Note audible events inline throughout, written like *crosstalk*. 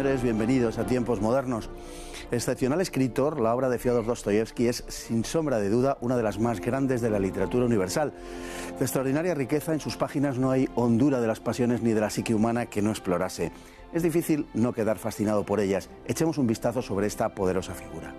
señores, bienvenidos a Tiempos Modernos. Excepcional escritor, la obra de Fyodor Dostoyevsky es, sin sombra de duda, una de las más grandes de la literatura universal. De extraordinaria riqueza, en sus páginas no hay hondura de las pasiones ni de la psique humana que no explorase. Es difícil no quedar fascinado por ellas. Echemos un vistazo sobre esta poderosa figura.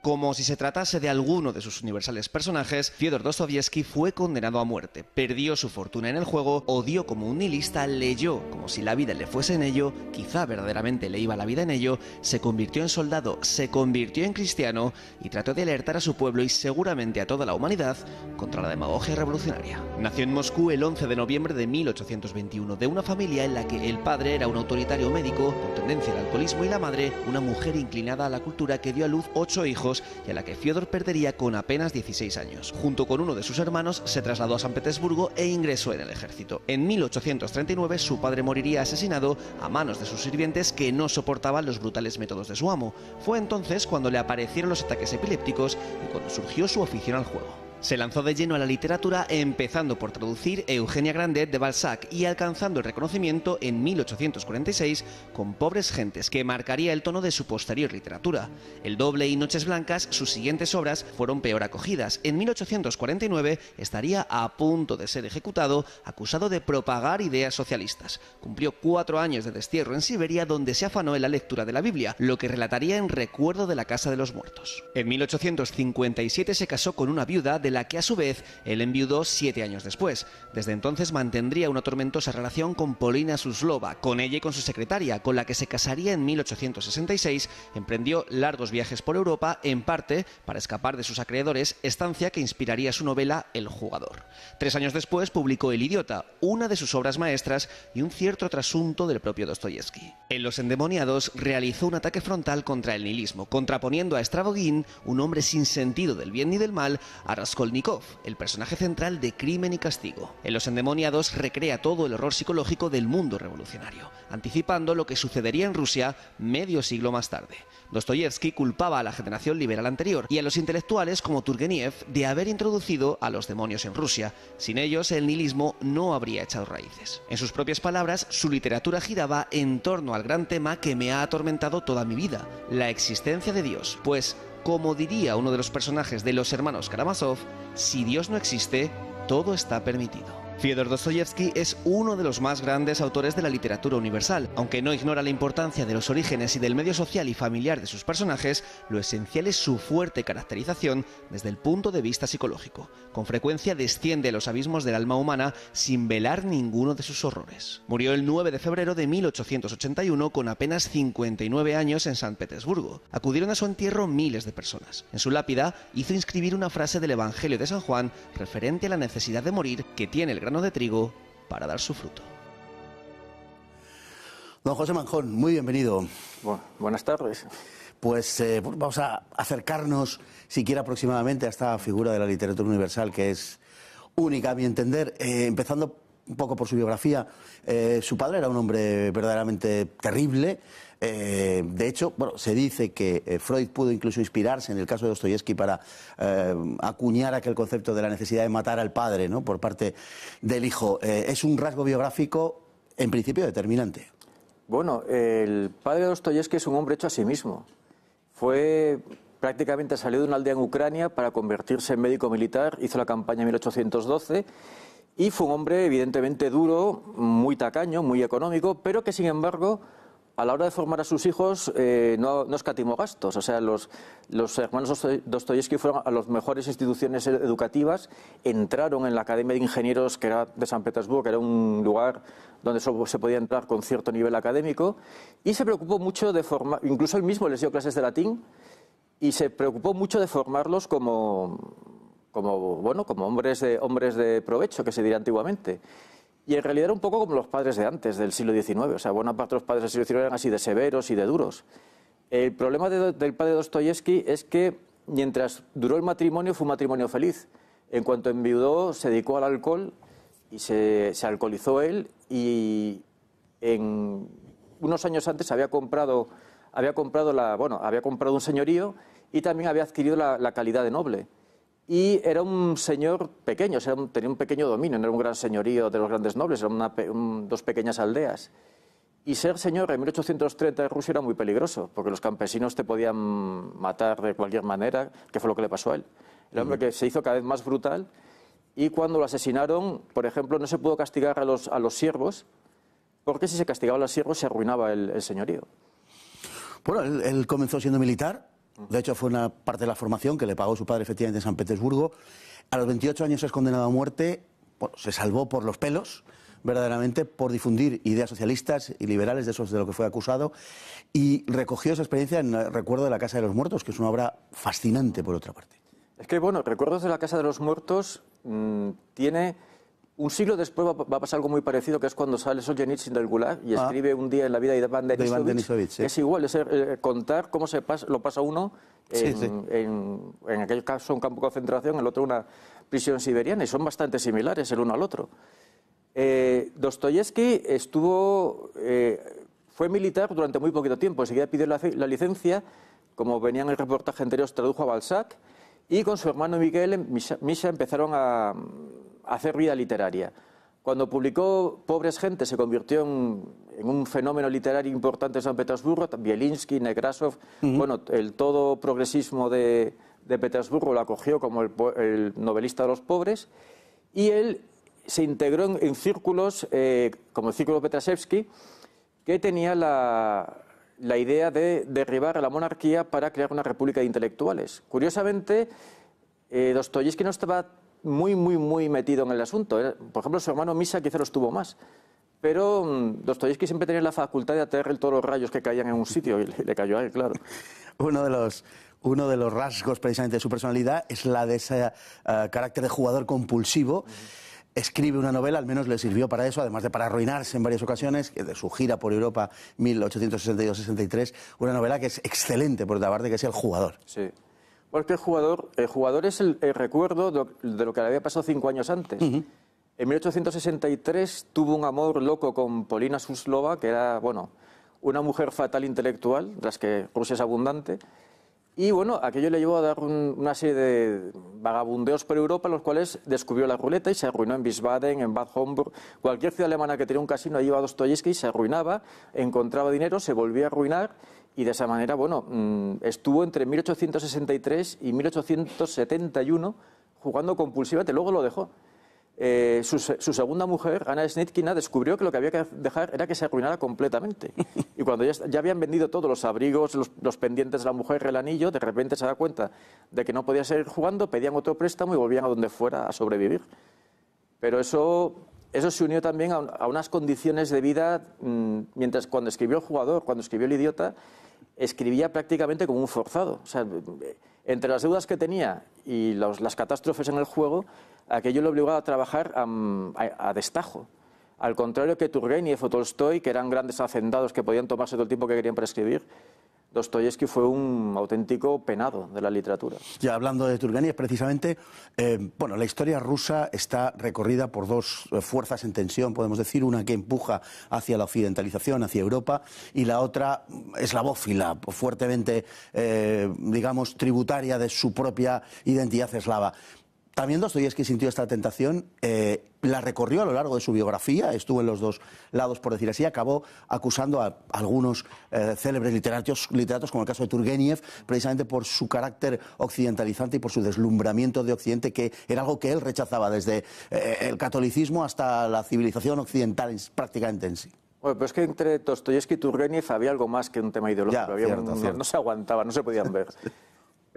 Como si se tratase de alguno de sus universales personajes, Fyodor Dostoyevsky fue condenado a muerte, perdió su fortuna en el juego, odió como un nihilista, leyó como si la vida le fuese en ello, quizá verdaderamente le iba la vida en ello, se convirtió en soldado, se convirtió en cristiano y trató de alertar a su pueblo y seguramente a toda la humanidad contra la demagogia revolucionaria. Nació en Moscú el 11 de noviembre de 1821 de una familia en la que el padre era un autoritario médico con tendencia al alcoholismo y la madre una mujer inclinada a la cultura que dio a luz ocho hijos y a la que Fiodor perdería con apenas 16 años. Junto con uno de sus hermanos se trasladó a San Petersburgo e ingresó en el ejército. En 1839 su padre moriría asesinado a manos de sus sirvientes que no soportaban los brutales métodos de su amo. Fue entonces cuando le aparecieron los ataques epilépticos y cuando surgió su afición al juego. Se lanzó de lleno a la literatura empezando por traducir Eugenia Grandet de Balzac y alcanzando el reconocimiento en 1846 con Pobres Gentes, que marcaría el tono de su posterior literatura. El Doble y Noches Blancas, sus siguientes obras, fueron peor acogidas. En 1849 estaría a punto de ser ejecutado, acusado de propagar ideas socialistas. Cumplió cuatro años de destierro en Siberia, donde se afanó en la lectura de la Biblia, lo que relataría en Recuerdo de la Casa de los Muertos. En 1857 se casó con una viuda de de la que a su vez él enviudó siete años después. Desde entonces mantendría una tormentosa relación con Polina Suslova, con ella y con su secretaria, con la que se casaría en 1866, emprendió largos viajes por Europa, en parte para escapar de sus acreedores, estancia que inspiraría su novela El jugador. Tres años después publicó El idiota, una de sus obras maestras y un cierto trasunto del propio Dostoyevsky. En Los endemoniados realizó un ataque frontal contra el nihilismo, contraponiendo a Stravogin, un hombre sin sentido del bien ni del mal, a Kolnikov, el personaje central de Crimen y Castigo. En Los Endemoniados recrea todo el horror psicológico del mundo revolucionario, anticipando lo que sucedería en Rusia medio siglo más tarde. Dostoyevsky culpaba a la generación liberal anterior y a los intelectuales como Turgeniev de haber introducido a los demonios en Rusia. Sin ellos, el nihilismo no habría echado raíces. En sus propias palabras, su literatura giraba en torno al gran tema que me ha atormentado toda mi vida, la existencia de Dios, pues como diría uno de los personajes de Los Hermanos Karamazov, si Dios no existe, todo está permitido. Fyodor Dostoyevsky es uno de los más grandes autores de la literatura universal. Aunque no ignora la importancia de los orígenes y del medio social y familiar de sus personajes, lo esencial es su fuerte caracterización desde el punto de vista psicológico. Con frecuencia desciende a los abismos del alma humana sin velar ninguno de sus horrores. Murió el 9 de febrero de 1881 con apenas 59 años en San Petersburgo. Acudieron a su entierro miles de personas. En su lápida hizo inscribir una frase del Evangelio de San Juan referente a la necesidad de morir que tiene el de trigo para dar su fruto. Don José Manjón, muy bienvenido. buenas tardes. Pues eh, vamos a acercarnos, siquiera aproximadamente, a esta figura de la literatura universal que es única, a mi entender, eh, empezando un poco por su biografía. Eh, su padre era un hombre verdaderamente terrible, eh, de hecho, bueno, se dice que eh, Freud pudo incluso inspirarse en el caso de Dostoyevsky para eh, acuñar aquel concepto de la necesidad de matar al padre ¿no? por parte del hijo. es un rasgo biográfico, en principio, determinante. Bueno, el padre de Dostoyevsky es un hombre hecho a sí mismo. Fue prácticamente salió de una aldea en Ucrania para convertirse en médico militar, hizo la campaña en 1812 y fue un hombre evidentemente duro, muy tacaño, muy económico, pero que sin embargo a la hora de formar a sus hijos eh, no, escatimó gastos. O sea, los, hermanos Dostoyevsky fueron a las mejores instituciones e-, educativas, entraron en la Academia de Ingenieros, que era de San Petersburgo, que era un lugar donde solo se podía entrar con cierto nivel académico, y se preocupó mucho de formar, incluso él mismo les dio clases de latín, y se preocupó mucho de formarlos como, bueno, como hombres de provecho, que se diría antiguamente. Y en realidad era un poco como los padres de antes, del siglo XIX. O sea, buena parte los padres del siglo XIX eran así de severos y de duros. El problema del padre Dostoyevsky es que mientras duró el matrimonio fue un matrimonio feliz. En cuanto enviudó, se dedicó al alcohol y se, alcoholizó él y en unos años antes había comprado, había comprado, la, bueno, había comprado un señorío y también había adquirido la calidad de noble y era un señor pequeño, o tenía un pequeño dominio, no era un gran señorío de los grandes nobles, eran dos pequeñas aldeas. Y ser señor en 1830 en Rusia era muy peligroso, porque los campesinos te podían matar de cualquier manera, que fue lo que le pasó a él. El hombre que se hizo cada vez más brutal y cuando lo asesinaron, por ejemplo, no se pudo castigar a los, siervos, porque si se castigaba a los siervos se arruinaba el, señorío. Bueno, él comenzó siendo militar, de hecho, fue una parte de la formación que le pagó su padre efectivamente en San Petersburgo. A los 28 años es condenado a muerte, se salvó por los pelos, verdaderamente, por difundir ideas socialistas y liberales, de eso de lo que fue acusado, y recogió esa experiencia en recuerdo de la Casa de los Muertos, que es una obra fascinante, por otra parte. Es que, bueno, Recuerdos de la Casa de los Muertos mm, tiene un siglo después va, a pasar algo muy parecido, que es cuando sale Solzhenitsyn del Gulag y ah. escribe Un día en la vida de Ivan Denisovich. De Es igual, es eh, contar cómo se pasa, lo pasa uno, en, aquel caso un campo de concentración, el otro una prisión siberiana, y son bastante similares el uno al otro. Eh, Dostoyevsky estuvo, eh, fue militar durante muy poquito tiempo, enseguida pidió la, la licencia, como venía en el reportaje anterior, tradujo a Balzac y con su hermano Miguel, em, Misha, empezaron a, hacer vida literaria. Cuando publicó Pobres Gentes, se convirtió en, un fenómeno literario importante en San Petersburgo. Bielinski, Negrasov, bueno, el todo progresismo de, de Petersburgo lo acogió como el, novelista de los pobres. Y él se integró en, círculos, eh, como el círculo Petrashevsky, que tenía la, la idea de derribar a la monarquía para crear una república de intelectuales. Curiosamente, eh, Dostoyevsky no estaba muy, muy, muy metido en el asunto. Por ejemplo, su hermano Misa quizá lo estuvo más. Pero mm, Dostoyevsky siempre tenía la facultad de aterrar todos los rayos que caían en un sitio y le, cayó a él, claro. *laughs* Uno de los rasgos precisamente de su personalidad es la de ese eh, carácter de jugador compulsivo escribe una novela, al menos le sirvió para eso, además de para arruinarse en varias ocasiones, de su gira por Europa 1862-63, una novela que es excelente por parte que es El jugador. Sí. Porque el jugador, el jugador es el, recuerdo de lo que le había pasado cinco años antes. En 1863 tuvo un amor loco con Polina Suslova, que era, bueno, una mujer fatal intelectual, tras que Rusia es abundante. Y bueno, aquello le llevó a dar una serie de vagabundeos por Europa, los cuales descubrió la ruleta y se arruinó en Wiesbaden, en Bad Homburg. Cualquier ciudad alemana que tenía un casino, llevaba iba a y se arruinaba, encontraba dinero, se volvía a arruinar y de esa manera, bueno, mm, estuvo entre 1863 y 1871 jugando compulsivamente, luego lo dejó. Eh, su, segunda mujer, Ana Snitkina, descubrió que lo que había que dejar era que se arruinara completamente. Y cuando ya, habían vendido todos los abrigos, los, pendientes de la mujer, el anillo, de repente se da cuenta de que no podía seguir jugando, pedían otro préstamo y volvían a donde fuera a sobrevivir. Pero eso, eso se unió también a, unas condiciones de vida, mm, mientras cuando escribió el jugador, cuando escribió el idiota, escribía prácticamente como un forzado. O sea, entre las deudas que tenía y las catástrofes en el juego, aquello lo obligaba a trabajar a, destajo. Al contrario que Turgenev o Tolstoy, que eran grandes hacendados que podían tomarse todo el tiempo que querían para escribir, Dostoyevsky fue un auténtico penado de la literatura. Ya hablando de Turgenev, precisamente, eh, bueno, la historia rusa está recorrida por dos eh, fuerzas en tensión, podemos decir, una que empuja hacia la occidentalización, hacia Europa, y la otra eslavófila, fuertemente, eh, digamos, tributaria de su propia identidad eslava. También Dostoyevsky sintió esta tentación, eh, la recorrió a lo largo de su biografía, estuvo en los dos lados, por decir así, acabó acusando a algunos eh, célebres literatos, como el caso de Turgenev, precisamente por su carácter occidentalizante y por su deslumbramiento de Occidente, que era algo que él rechazaba, desde eh, el catolicismo hasta la civilización occidental prácticamente en sí. Bueno, pero es que entre Dostoyevsky y Turgenev había algo más que un tema ideológico, no se aguantaba, no se podían ver. *laughs*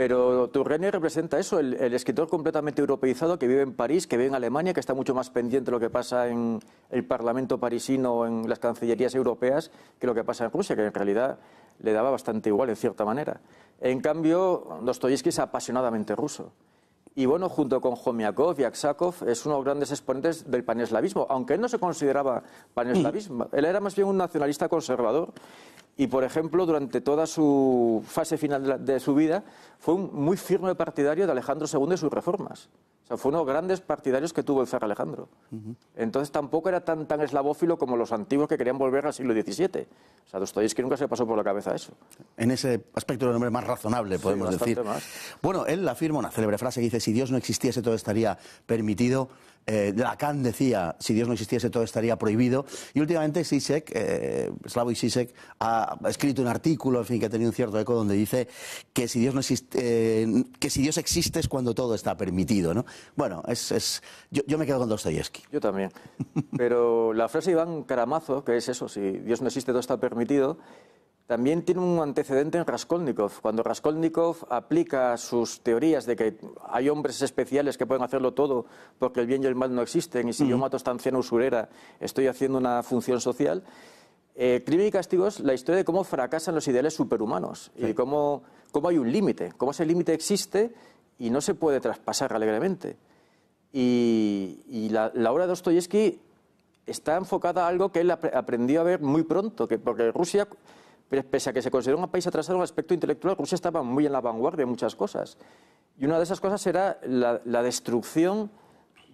Pero Turgenev representa eso, el, escritor completamente europeizado que vive en París, que vive en Alemania, que está mucho más pendiente de lo que pasa en el Parlamento parisino, o en las cancillerías europeas, que lo que pasa en Rusia, que en realidad le daba bastante igual, en cierta manera. En cambio, Dostoyevsky es apasionadamente ruso. Y bueno, junto con Jomiakov y Aksakov, es uno de los grandes exponentes del paneslavismo, aunque él no se consideraba mm. paneslavismo. Él era más bien un nacionalista conservador y, por ejemplo, durante toda su fase final de, su vida, fue un muy firme partidario de Alejandro II y sus reformas. O sea, fue uno de los grandes partidarios que tuvo el Zar Alejandro. Entonces tampoco era tan, tan eslabófilo como los antiguos que querían volver al siglo XVII. O sea, Dostoyevsky nunca se pasó por la cabeza eso. En ese aspecto era un hombre más razonable, podemos decir. Bueno, él afirma una célebre frase que dice, si Dios no existiese todo estaría permitido. Eh, Lacan decía, si Dios no existiese todo estaría prohibido. Y últimamente Sisek, eh, Slavoj Sisek, ha escrito un artículo, en fin, que ha tenido un cierto eco, donde dice que si Dios, no existe, eh, que si Dios existe es cuando todo está permitido. ¿no? Bueno, es, yo, me quedo con Dostoyevsky. Yo también. *laughs* Pero la frase Iván caramazo que es eso, si Dios no existe todo está permitido, también tiene un antecedente en Raskolnikov. Cuando Raskolnikov aplica sus teorías de que hay hombres especiales que pueden hacerlo todo porque el bien y el mal no existen, y si yo mato a esta anciana usurera, estoy haciendo una función social. Eh, Crimen y castigo es la historia de cómo fracasan los ideales superhumanos y cómo, hay un límite, cómo ese límite existe y no se puede traspasar alegremente. Y, la, obra de Dostoyevsky está enfocada a algo que él aprendió a ver muy pronto, que, porque Rusia pese a que se consideró un país atrasado en el aspecto intelectual, Rusia estaba muy en la vanguardia en muchas cosas. Y una de esas cosas era la, destrucción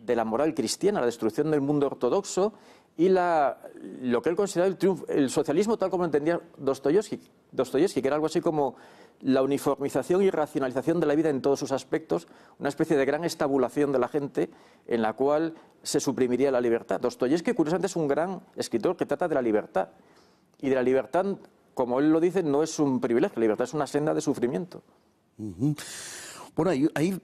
de la moral cristiana, la destrucción del mundo ortodoxo y lo que él consideraba el, triunfo, el socialismo tal como lo entendía Dostoyevsky, Dostoyevsky, que era algo así como la uniformización y racionalización de la vida en todos sus aspectos, una especie de gran estabulación de la gente en la cual se suprimiría la libertad. Dostoyevsky, curiosamente, es un gran escritor que trata de la libertad y de la libertad como él lo dice, no es un privilegio, la libertad es una senda de sufrimiento. Bueno, hay,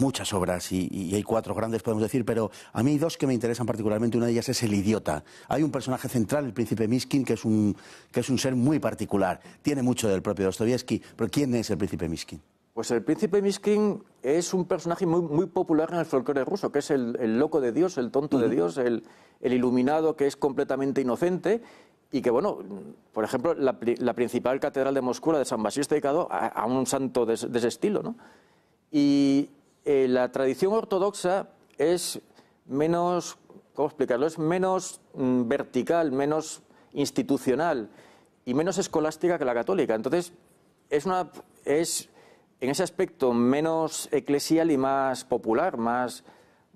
muchas obras y, hay cuatro grandes, podemos decir, pero a mí dos que me interesan particularmente. Una de ellas es El Idiota. Hay un personaje central, el príncipe Miskin, que es un, que es un ser muy particular. Tiene mucho del propio Dostoyevsky, pero ¿quién es el príncipe Miskin? Pues el príncipe Miskin es un personaje muy, popular en el folclore ruso, que es el, loco de Dios, el tonto de Dios, el iluminado que es completamente inocente y que, bueno, por ejemplo, la, principal catedral de Moscú, la de San Basilio, está dedicada a, un santo de, ese estilo. ¿no? Y eh, la tradición ortodoxa es menos, ¿cómo explicarlo? Es menos mm, vertical, menos institucional y menos escolástica que la católica. Entonces, es una es en ese aspecto menos eclesial y más popular, más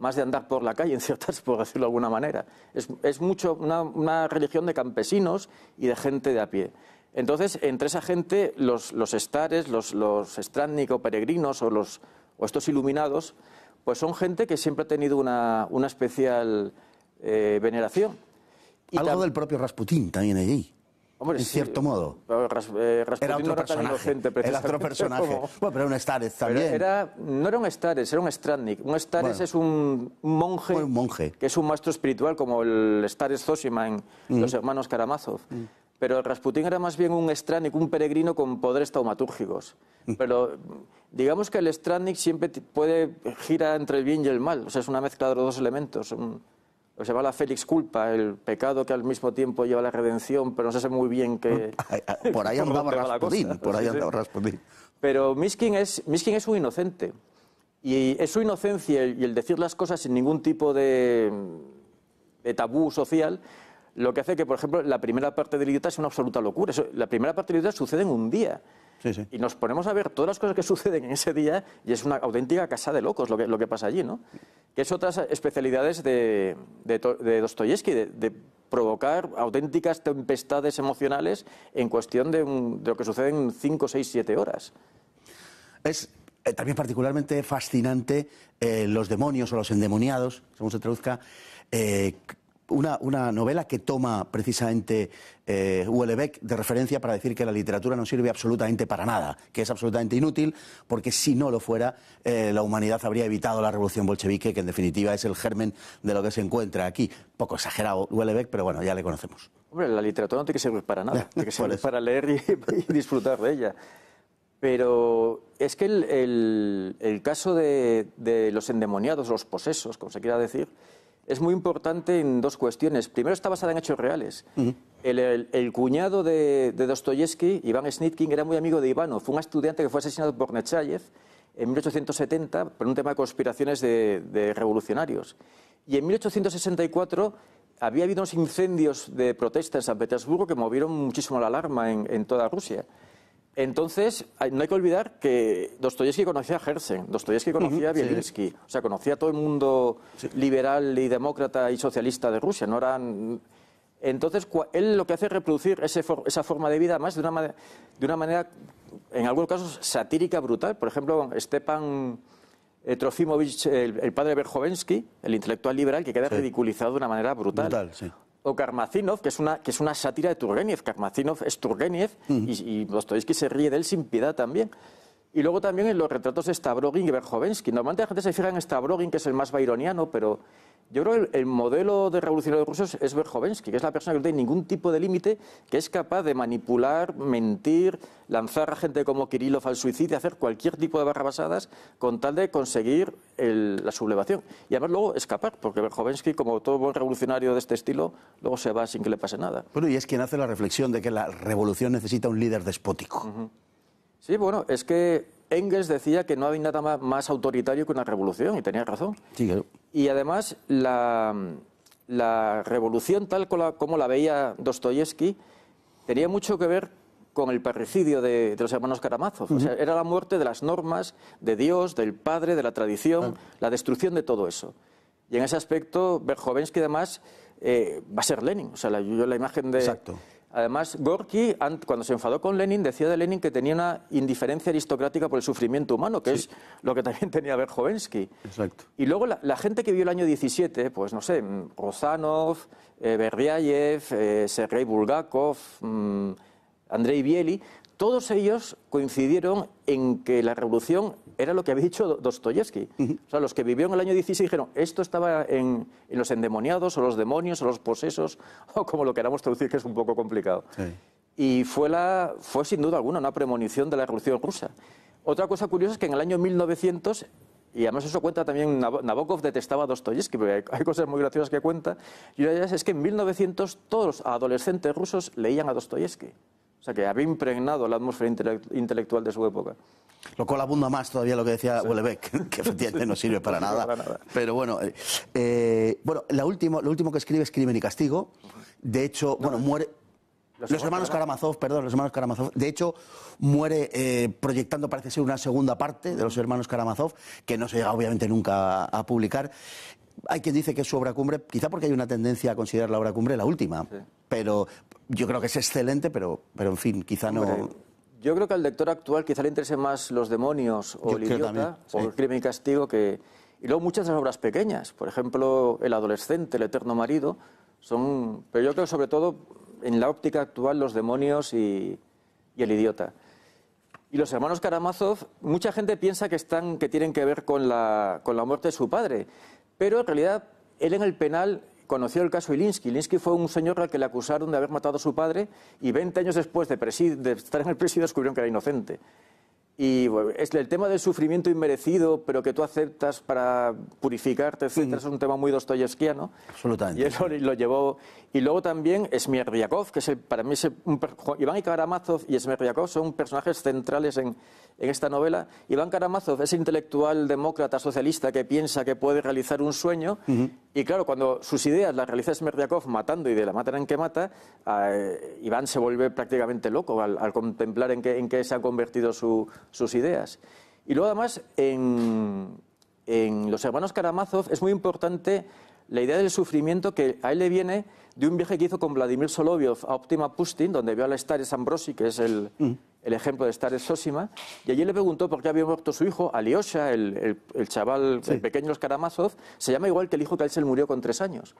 más de andar por la calle, en ciertas, por decirlo de alguna manera. Es, mucho una, religión de campesinos y de gente de a pie. Entonces, entre esa gente, los, estares, los, los peregrinos o, los, estos iluminados, pues son gente que siempre ha tenido una, especial eh, veneración. Y Algo del propio Rasputín también allí en cierto modo. Eh, era otro personaje. era otro personaje. Bueno, pero era un Starets también. Era, no era un Starets, era un Strannik. Un stares es un monje, un monje que es un maestro espiritual, como el stares Zosima en mm. Los Hermanos Karamazov. Mm. ...pero Pero Rasputin era más bien un Strannik, un peregrino con poderes taumatúrgicos. Mm. Pero digamos que el Strannik siempre puede gira entre el bien y el mal. O sea, es una mezcla de los dos elementos. Se llama la Félix culpa, el pecado que al mismo tiempo lleva la redención, pero no se sabe muy bien qué... *laughs* Ah, por ahí *laughs* andaba Rasputin, por ahí Pero Miskin es, Miskin es un inocente. Y es su inocencia y el decir las cosas sin ningún tipo de, tabú social lo que hace que, por ejemplo, la primera parte del idiota es una absoluta locura. la primera parte del idiota sucede en un día. Y nos ponemos a ver todas las cosas que suceden en ese día y es una auténtica casa de locos lo que, lo que pasa allí, ¿no? Que es otras especialidades de, de, de Dostoyevsky, de, provocar auténticas tempestades emocionales en cuestión de, lo que sucede en 5, 6, 7 horas. Es eh, también particularmente fascinante eh, los demonios o los endemoniados, según se traduzca, eh, una, una, novela que toma precisamente eh, de referencia para decir que la literatura no sirve absolutamente para nada, que es absolutamente inútil, porque si no lo fuera, eh, la humanidad habría evitado la revolución bolchevique, que en definitiva es el germen de lo que se encuentra aquí. Poco exagerado Huelebec, pero bueno, ya le conocemos. Hombre, la literatura no tiene que servir para nada, *laughs* tiene que servir para leer *laughs* y, disfrutar de ella. Pero es que el, caso de, de, los endemoniados, los posesos, como se quiera decir, es muy importante en dos cuestiones. Primero, está basada en hechos reales. el, cuñado de, Dostoyevsky, Iván Snitkin, era muy amigo de Ivano. Fue un estudiante que fue asesinado por Nechayev en 1870 por un tema de conspiraciones de, revolucionarios. Y en 1864 había habido unos incendios de protesta en San Petersburgo que movieron muchísimo la alarma en toda Rusia. Entonces, no hay que olvidar que Dostoyevsky conocía a Gersen, Dostoyevsky conocía a Bielinsky, o sea, conocía a todo el mundo liberal y demócrata y socialista de Rusia, no Entonces, él lo que hace es reproducir esa forma de vida, más de una, manera, de una manera, en algunos casos, satírica, brutal. Por ejemplo, Stepan eh, Trofimovich, el, padre de Berjovensky, el intelectual liberal, que queda ridiculizado de una manera brutal. brutal sí o Karmazinov, que es una, que es una sátira de Turgenev. Karmazinov es Turgenev y y, que se ríe de él sin piedad también. Y luego también en los retratos de Stavrogin y Verhovensky. Normalmente la gente se fija en Stavrogin, que es el más baironiano, pero yo creo que el, modelo de revolucionario rusos es Verhovensky, que es la persona que no tiene ningún tipo de límite, que es capaz de manipular, mentir, lanzar a gente como Kirillov al suicidio, hacer cualquier tipo de barrabasadas con tal de conseguir la sublevación. Y además luego escapar, porque Verhovensky, como todo buen revolucionario de este estilo, luego se va sin que le pase nada. Bueno, y es quien hace la reflexión de que la revolución necesita un líder despótico. Sí, bueno, es que Engels decía que no había nada más, autoritario que una revolución, y tenía razón. Sí, Y además, la, revolución tal como la, veía Dostoyevsky tenía mucho que ver con el parricidio de, los hermanos Karamazov. o sea, era la muerte de las normas, de Dios, del padre, de la tradición, la destrucción de todo eso. Y en ese aspecto, Berjovensky además eh, va a ser Lenin. O sea, la, la imagen de, Exacto. Además, Gorky, cuando se enfadó con Lenin, decía de Lenin que tenía una indiferencia aristocrática por el sufrimiento humano, que es lo que también *laughs* tenía Berjovensky. Exacto. Y luego la, gente que vio el año 17, pues no sé, mm, Rozanov, eh, eh, Sergei Bulgakov, mm, Andrei Bieli, todos ellos coincidieron en que la revolución era lo que había dicho Dostoyevsky. O sea, los que vivieron el año 16 dijeron, esto estaba en, los endemoniados o los demonios o los posesos, *laughs* o como lo queramos traducir, que es un poco complicado. Y fue, la, fue sin duda alguna una premonición de la revolución rusa. Otra cosa curiosa es que en el año 1900 y además eso cuenta también, Nabokov detestaba a Dostoyevsky, porque hay, cosas muy graciosas que cuenta. Y una de ellas es que en 1900 todos los adolescentes rusos leían a Dostoyevsky. O sea, que había impregnado la atmósfera intelectual de su época. Lo cual abunda más todavía lo que decía sí. *laughs* que efectivamente no sirve para, *laughs* nada. Pero bueno, eh, eh, bueno la lo último que escribe es Crimen y Castigo. De hecho, bueno, muere... Los, hermanos Karamazov, perdón, los hermanos Karamazov. De hecho, muere eh, proyectando, parece ser, una segunda parte de los hermanos Karamazov, que no se llega obviamente nunca a publicar hay quien dice que es su obra cumbre, quizá porque hay una tendencia a considerar la obra cumbre la última, pero yo creo que es excelente, pero, pero en fin, quizá no... yo creo que al lector actual quizá le interese más los demonios o el idiota o el crimen y castigo que... Y luego muchas de las obras pequeñas, por ejemplo, El adolescente, El eterno marido, son... Pero yo creo sobre todo en la óptica actual los demonios y, y el idiota. Y los hermanos Karamazov, mucha gente piensa que, están, que tienen que ver con la, con la muerte de su padre, pero en realidad él en el penal conoció el caso Ilinsky. Ilinsky fue un señor al que le acusaron de haber matado a su padre y 20 años después de, estar en el presidio descubrieron que era inocente. Y es el tema del sufrimiento inmerecido, pero que tú aceptas para purificarte, es un tema muy dostoyevskiano. Absolutamente. Y lo llevó. Y luego también Smerdyakov, que es para mí es un, Iván y Karamazov y Smerdyakov son personajes centrales en, esta novela. Iván Karamazov es intelectual demócrata socialista que piensa que puede realizar un sueño. Y claro, cuando sus ideas las realiza Smerdiakov matando y de la matan en que mata, ah, eh, Iván se vuelve prácticamente loco al, contemplar en qué, en qué se han convertido sus ideas. Y luego además, en, en los hermanos Karamazov es muy importante la idea del sufrimiento que a él le viene de un viaje que hizo con Vladimir Solovyov a Optima Pustin, donde vio a la Stares Ambrosi, que es mm. el, ejemplo de Stares Sosima, y allí le preguntó por qué había muerto su hijo, Alyosha, el, el, chaval, el pequeño Karamazov, se llama igual que el hijo que a él se murió con tres años.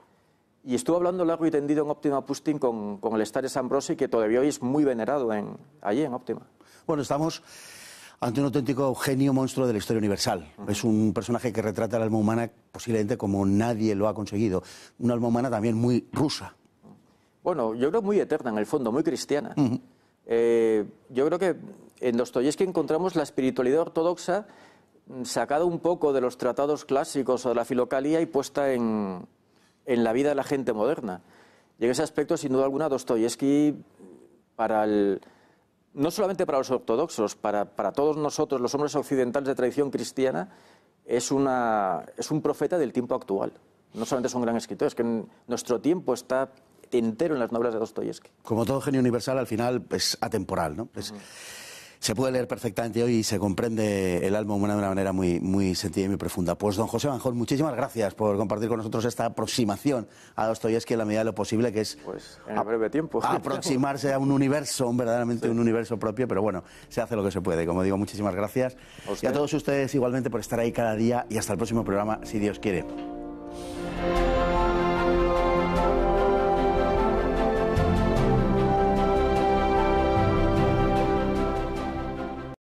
Y estuvo hablando largo y tendido en Optima Pustin con, con el Stares Ambrosi, que todavía hoy es muy venerado en, allí en Optima. Bueno, estamos ante un auténtico genio monstruo de la historia universal. Es un personaje que retrata el alma humana posiblemente como nadie lo ha conseguido. Un alma humana también muy rusa. Bueno, yo creo muy eterna en el fondo, muy cristiana. Eh, yo creo que en Dostoyevsky encontramos la espiritualidad ortodoxa sacada un poco de los tratados clásicos o de la filocalía y puesta en, en la vida de la gente moderna. Y en ese aspecto, sin duda alguna, Dostoyevsky, para el, no solamente para los ortodoxos, para, todos nosotros, los hombres occidentales de tradición cristiana, es, una, es un profeta del tiempo actual. No solamente es un gran escritor, es que nuestro tiempo está entero en las novelas de Dostoyevsky. Como todo genio universal, al final es atemporal, ¿no? se puede leer perfectamente hoy y se comprende el humana de una manera muy, muy sentida y muy profunda. Pues don José Manjón, muchísimas gracias por compartir con nosotros esta aproximación a Dostoyevsky en la medida de lo posible, que es pues, breve tiempo. aproximarse a un universo, un, verdaderamente un universo propio, pero bueno, se hace lo que se puede. Como digo, muchísimas gracias. y a todos ustedes igualmente por estar ahí cada día y hasta el próximo programa, si Dios quiere.